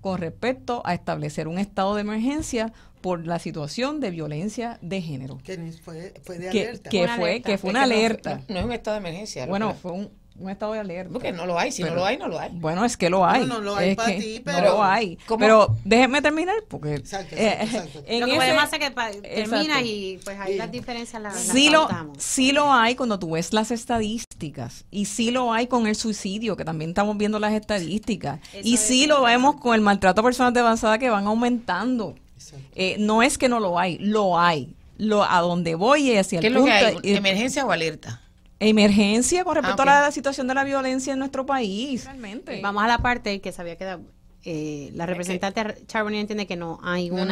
con respecto a establecer un estado de emergencia por la situación de violencia de género. Que fue, Que, fue, una alerta. No, no, es un estado de emergencia. Bueno, fue un, un estado de alerta. Porque no lo hay, si no lo hay, no lo hay. Bueno, es que lo hay. No, lo hay para ti, pero. lo hay. Pero déjenme terminar, porque. Exacto, eh, lo que ese, pasa que termina y pues ahí las diferencias las, sí lo, sí lo hay cuando tú ves las estadísticas. Y sí lo hay con el suicidio, que también estamos viendo las estadísticas. y sí lo vemos con el maltrato a personas de avanzada que van aumentando. Eh, no es que no lo hay, lo hay. Lo, a donde voy es hacia ¿Qué el es que hay? ¿Emergencia o alerta? emergencia con ah, respecto a la situación de la violencia en nuestro país. Realmente. Eh, vamos a la parte que se había quedado. Eh, la representante Charboni entiende que no hay un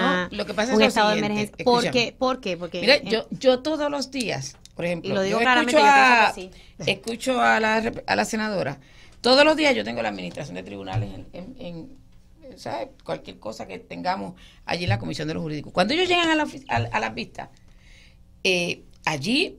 estado de emergencia. ¿Por qué? Porque Mira, yo, yo todos los días, por ejemplo, escucho, a, la, senadora. Todos los días yo tengo la administración de tribunales en, cualquier cosa que tengamos allí en la comisión de los jurídicos. Cuando ellos llegan a, la, las vistas, eh, allí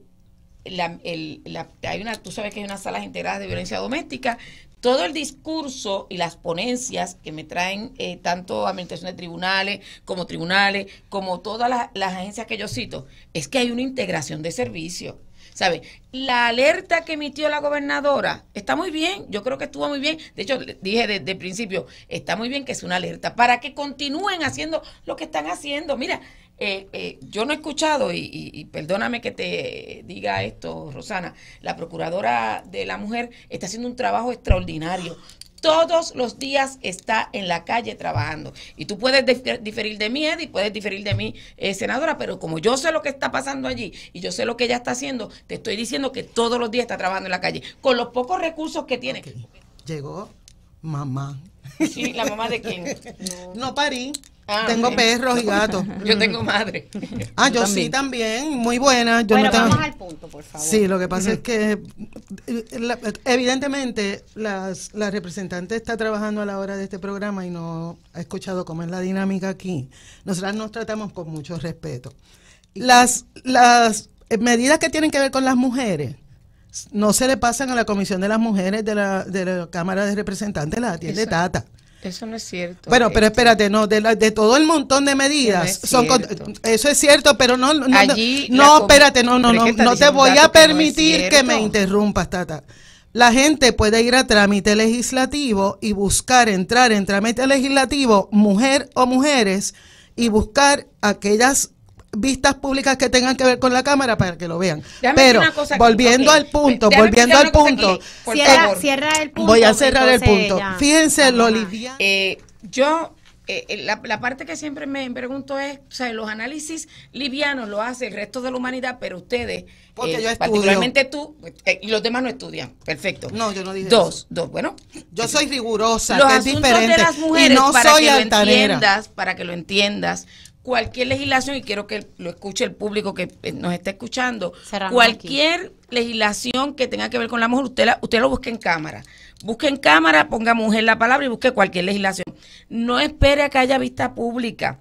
hay una, tú sabes que hay unas salas integradas de violencia doméstica, todo el discurso y las ponencias que me traen eh, tanto administraciones de tribunales como tribunales, como todas las, agencias que yo cito, es que hay una integración de servicios. ¿Sabe? La alerta que emitió la gobernadora está muy bien, yo creo que estuvo muy bien. De hecho, dije desde el principio, está muy bien que es una alerta para que continúen haciendo lo que están haciendo. Mira, eh, eh, yo no he escuchado, y, perdóname que te diga esto, Rosana, la Procuradora de la Mujer está haciendo un trabajo extraordinario. Todos los días está en la calle trabajando. Y tú puedes diferir de mí, Eddie, puedes diferir de mí, eh, senadora, pero como yo sé lo que está pasando allí y yo sé lo que ella está haciendo, te estoy diciendo que todos los días está trabajando en la calle, con los pocos recursos que tiene. Llegó mamá. Sí, la mamá de quién. No, no parí. Ah, tengo perros y gatos. yo tengo madre. Ah, yo, sí también, muy buena. Yo bueno, vamos al punto, por favor. Sí, lo que pasa es que eh, evidentemente las, la representante está trabajando a la hora de este programa y no ha escuchado cómo es la dinámica aquí. Nosotras nos tratamos con mucho respeto. Las, las medidas que tienen que ver con las mujeres no se le pasan a la Comisión de las Mujeres de la, de la Cámara de Representantes, la atiende Tata. Eso no es cierto. Bueno, pero este, espérate, no, de, todo el montón de medidas. eso es cierto, pero no, no, Allí no, espérate, no, no, no, no te voy a permitir que me interrumpas, Tata. La gente puede ir a trámite legislativo y buscar entrar en trámite legislativo, mujer o mujeres, y buscar aquellas vistas públicas que tengan que ver con la cámara para que lo vean. Pero volviendo al punto, volviendo al punto, eh, cierra, el punto. Voy a cerrar el punto. Fíjense lo liviano. Eh, yo eh, la, parte que siempre me pregunto es, o sea, los análisis livianos lo hace el resto de la humanidad, pero ustedes, Porque particularmente tú, y los demás no estudian. Perfecto. No, yo no dije Dos, dos, bueno. Yo soy rigurosa, es diferente. De las mujeres, y no para soy que Lo entiendas, para que lo entiendas, cualquier legislación, y quiero que lo escuche el público que eh, nos está escuchando, cualquier legislación que tenga que ver con la mujer, usted, lo busque en cámara. Busque en cámara, ponga mujer la palabra y busque cualquier legislación. No espere a que haya vista pública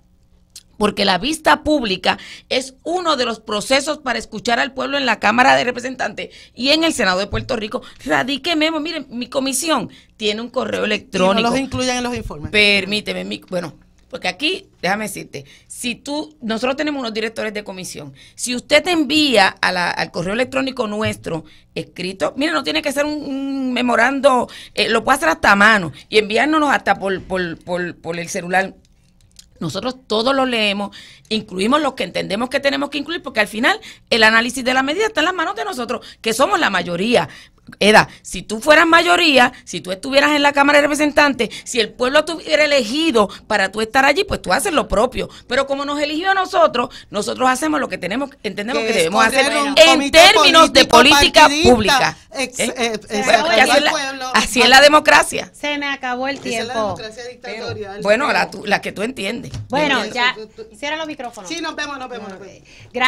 porque la vista pública es uno de los procesos para escuchar al pueblo en la Cámara de Representantes y en el Senado de Puerto Rico. Radique miren, mi comisión tiene un correo electrónico. Y no los incluyan en los informes. Permíteme, mi, bueno, porque aquí, déjame decirte, si tú, nosotros tenemos unos directores de comisión. Si usted te envía al correo electrónico nuestro escrito, mire, no tiene que ser un, memorando, eh, lo puede hacer hasta a mano y enviárnoslo hasta por, el celular. Nosotros todos lo leemos, incluimos los que entendemos que tenemos que incluir, porque al final el análisis de la medida está en las manos de nosotros, que somos la mayoría. Eda, si tú fueras mayoría, si tú estuvieras en la Cámara de Representantes, si el pueblo estuviera elegido para tú estar allí, pues tú haces lo propio. Pero como nos eligió a nosotros, nosotros hacemos lo que tenemos, entendemos que, debemos hacer en términos de política pública. ¿Eh? Eh, así, es la, democracia. Se me acabó el tiempo. bueno, la, la, que tú entiendes. Bueno, ya. Cierra los micrófonos. Sí, nos vemos, nos vemos. Nos Gracias.